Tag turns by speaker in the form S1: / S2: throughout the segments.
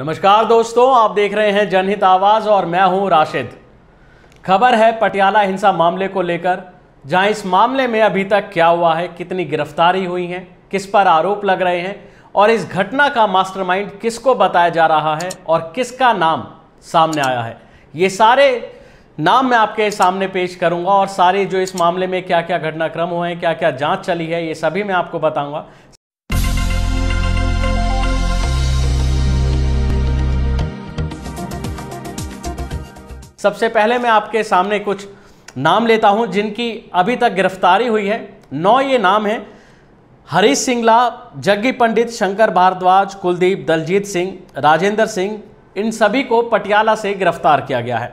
S1: नमस्कार दोस्तों आप देख रहे हैं जनहित आवाज और मैं हूं राशिद खबर है पटियाला हिंसा मामले को लेकर जहां इस मामले में अभी तक क्या हुआ है कितनी गिरफ्तारी हुई है किस पर आरोप लग रहे हैं और इस घटना का मास्टरमाइंड किसको बताया जा रहा है और किसका नाम सामने आया है ये सारे नाम मैं आपके सामने पेश करूंगा और सारे जो इस मामले में क्या क्या घटनाक्रम हुए हैं क्या क्या जांच चली है ये सभी मैं आपको बताऊंगा सबसे पहले मैं आपके सामने कुछ नाम लेता हूं जिनकी अभी तक गिरफ्तारी हुई है नौ ये नाम हैं हरीश सिंगला जग्गी पंडित शंकर भारद्वाज कुलदीप दलजीत सिंह राजेंद्र सिंह इन सभी को पटियाला से गिरफ्तार किया गया है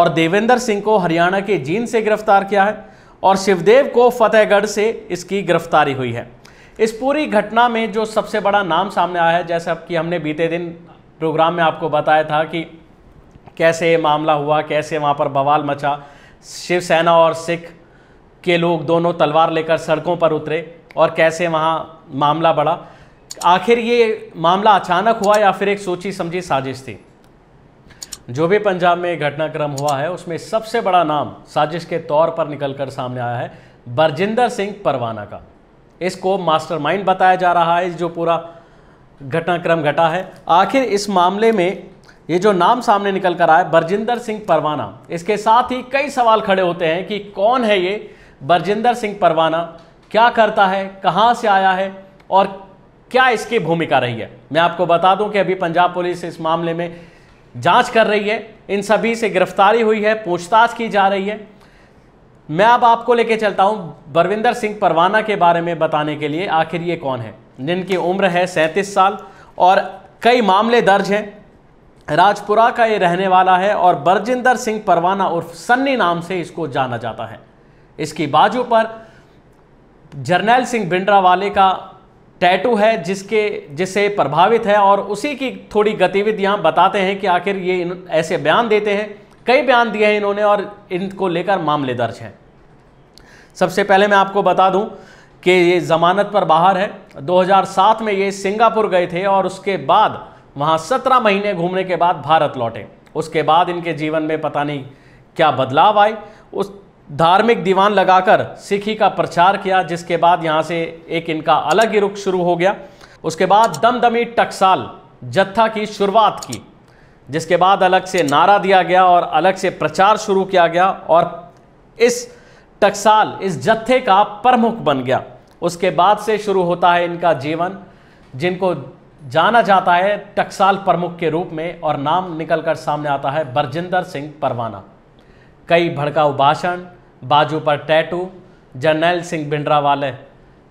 S1: और देवेंद्र सिंह को हरियाणा के जींद से गिरफ्तार किया है और शिवदेव को फतेहगढ़ से इसकी गिरफ्तारी हुई है इस पूरी घटना में जो सबसे बड़ा नाम सामने आया है जैसा कि हमने बीते दिन प्रोग्राम में आपको बताया था कि कैसे ये मामला हुआ कैसे वहाँ पर बवाल मचा शिवसेना और सिख के लोग दोनों तलवार लेकर सड़कों पर उतरे और कैसे वहाँ मामला बढ़ा आखिर ये मामला अचानक हुआ या फिर एक सोची समझी साजिश थी जो भी पंजाब में घटनाक्रम हुआ है उसमें सबसे बड़ा नाम साजिश के तौर पर निकलकर सामने आया है बरजिंदर सिंह परवाना का इसको मास्टरमाइंड बताया जा रहा है जो पूरा घटनाक्रम घटा है आखिर इस मामले में ये जो नाम सामने निकल कर आया बरजिंदर सिंह परवाना इसके साथ ही कई सवाल खड़े होते हैं कि कौन है ये बरजिंदर सिंह परवाना क्या करता है कहाँ से आया है और क्या इसकी भूमिका रही है मैं आपको बता दूं कि अभी पंजाब पुलिस इस मामले में जांच कर रही है इन सभी से गिरफ्तारी हुई है पूछताछ की जा रही है मैं अब आपको लेके चलता हूं बरविंदर सिंह परवाना के बारे में बताने के लिए आखिर ये कौन है जिनकी उम्र है सैंतीस साल और कई मामले दर्ज हैं राजपुरा का ये रहने वाला है और बरजिंदर सिंह परवाना उर्फ सन्नी नाम से इसको जाना जाता है इसकी बाजू पर जर्नैल सिंह बिंड्रा वाले का टैटू है जिसके जिससे प्रभावित है और उसी की थोड़ी गतिविधियां बताते हैं कि आखिर ये इन, ऐसे बयान देते हैं कई बयान दिए हैं इन्होंने और इनको लेकर मामले दर्ज हैं सबसे पहले मैं आपको बता दूं कि ये ज़मानत पर बाहर है 2007 में ये सिंगापुर गए थे और उसके बाद वहाँ सत्रह महीने घूमने के बाद भारत लौटे उसके बाद इनके जीवन में पता नहीं क्या बदलाव आए उस धार्मिक दीवान लगाकर सिखी का प्रचार किया जिसके बाद यहाँ से एक इनका अलग ही रुख शुरू हो गया उसके बाद दमदमी टकसाल जत्था की शुरुआत की जिसके बाद अलग से नारा दिया गया और अलग से प्रचार शुरू किया गया और इस टकसाल इस जत्थे का प्रमुख बन गया उसके बाद से शुरू होता है इनका जीवन जिनको जाना जाता है टकसाल प्रमुख के रूप में और नाम निकलकर सामने आता है बरजिंदर सिंह परवाना कई भड़काऊ भाषण बाजू पर टैटू जर्नैल सिंह भिंडरा वाले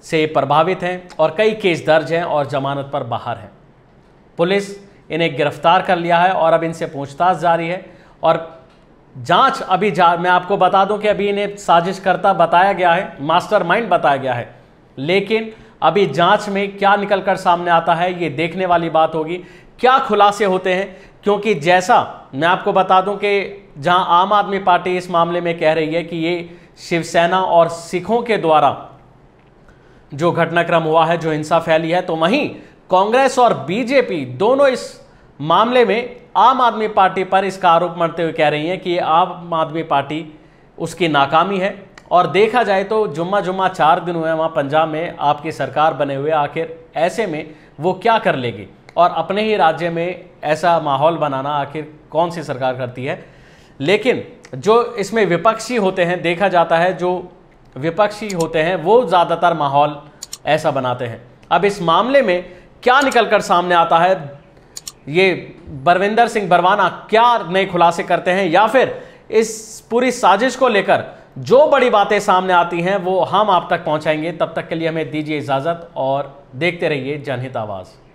S1: से प्रभावित हैं और कई केस दर्ज हैं और जमानत पर बाहर हैं पुलिस इन्हें गिरफ्तार कर लिया है और अब इनसे पूछताछ जारी है और जांच अभी जा मैं आपको बता दूं कि अभी इन्हें साजिशकर्ता बताया गया है मास्टरमाइंड बताया गया है लेकिन अभी जांच में क्या निकल कर सामने आता है ये देखने वाली बात होगी क्या खुलासे होते हैं क्योंकि जैसा मैं आपको बता दूं कि जहां आम आदमी पार्टी इस मामले में कह रही है कि ये शिवसेना और सिखों के द्वारा जो घटनाक्रम हुआ है जो हिंसा फैली है तो वहीं कांग्रेस और बीजेपी दोनों इस मामले में आम आदमी पार्टी पर इसका आरोप मरते हुए कह रही हैं कि आम आदमी पार्टी उसकी नाकामी है और देखा जाए तो जुम्मा जुम्मा चार दिन हुए वहाँ पंजाब में आपकी सरकार बने हुए आखिर ऐसे में वो क्या कर लेगी और अपने ही राज्य में ऐसा माहौल बनाना आखिर कौन सी सरकार करती है लेकिन जो इसमें विपक्षी होते हैं देखा जाता है जो विपक्षी होते हैं वो ज़्यादातर माहौल ऐसा बनाते हैं अब इस मामले में क्या निकल कर सामने आता है ये बरविंदर सिंह बरवाना क्या नए खुलासे करते हैं या फिर इस पूरी साजिश को लेकर जो बड़ी बातें सामने आती हैं वो हम आप तक पहुंचाएंगे तब तक के लिए हमें दीजिए इजाज़त और देखते रहिए जनहित आवाज़